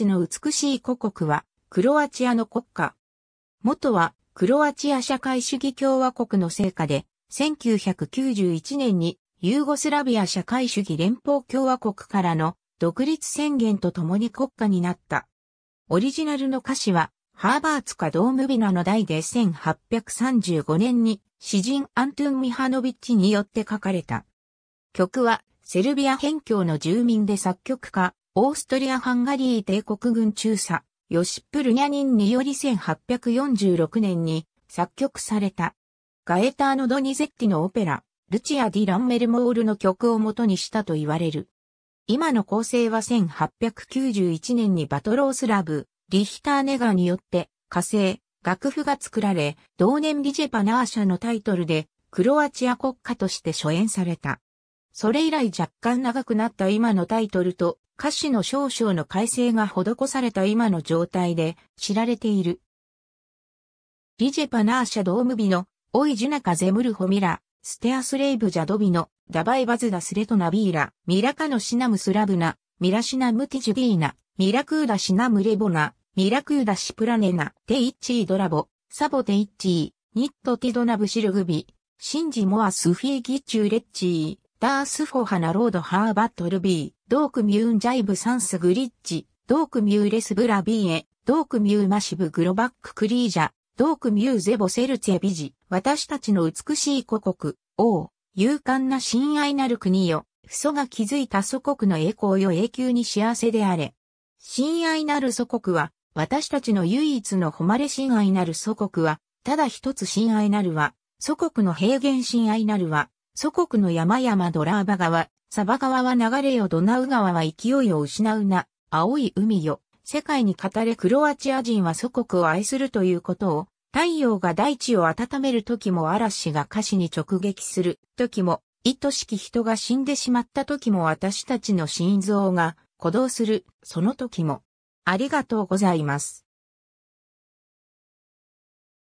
チの美しい故国は、クロアチアの国家。元は、クロアチア社会主義共和国の成果で、1991年に、ユーゴスラビア社会主義連邦共和国からの独立宣言とともに国家になった。オリジナルの歌詞は、ハーバーツカ・ドームビナの代で1835年に詩人アントゥン・ミハノビッチによって書かれた。曲はセルビア辺境の住民で作曲家、オーストリア・ハンガリー帝国軍中佐、ヨシップ・ルニャニンにより1846年に作曲された。ガエターノ・ドニゼッティのオペラ、ルチア・ディ・ランメルモールの曲を元にしたと言われる。今の構成は1891年にバトロースラブ、リヒターネガによって火星、楽譜が作られ、同年リジェパナーシャのタイトルでクロアチア国家として初演された。それ以来若干長くなった今のタイトルと歌詞の少々の改正が施された今の状態で知られている。リジェパナーシャドームビの、オイジュナカゼムルホミラ、ステアスレイブジャドビの、ダバイバズダスレトナビーラ、ミラカノシナムスラブナ、ミラシナムティジュディーナ、ミラクーダシナムレボナ、ミラクーダシプラネナ、テイッチードラボ、サボテイッチー、ニットティドナブシルグビ、シンジモアスフィーギチューレッチー、ダースフォハナロードハーバットルビー、ドークミューンジャイブサンスグリッジ、ドークミューレスブラビーエ、ドークミューマシブグロバッククリージャ、ドークミューゼボセルツェビジ、私たちの美しい故国、王、勇敢な親愛なる国よ、父祖が築いた祖国の栄光よ永久に幸せであれ。親愛なる祖国は、私たちの唯一の誉れ親愛なる祖国は、ただ一つ親愛なるは、祖国の平原親愛なるは、祖国の山々ドラーバ川、サバ川は流れよドナウ川は勢いを失うな、青い海よ、世界に語れクロアチア人は祖国を愛するということを、太陽が大地を温める時も嵐が歌詞に直撃する時も、愛しき人が死んでしまった時も私たちの心臓が鼓動する、その時も。ありがとうございます。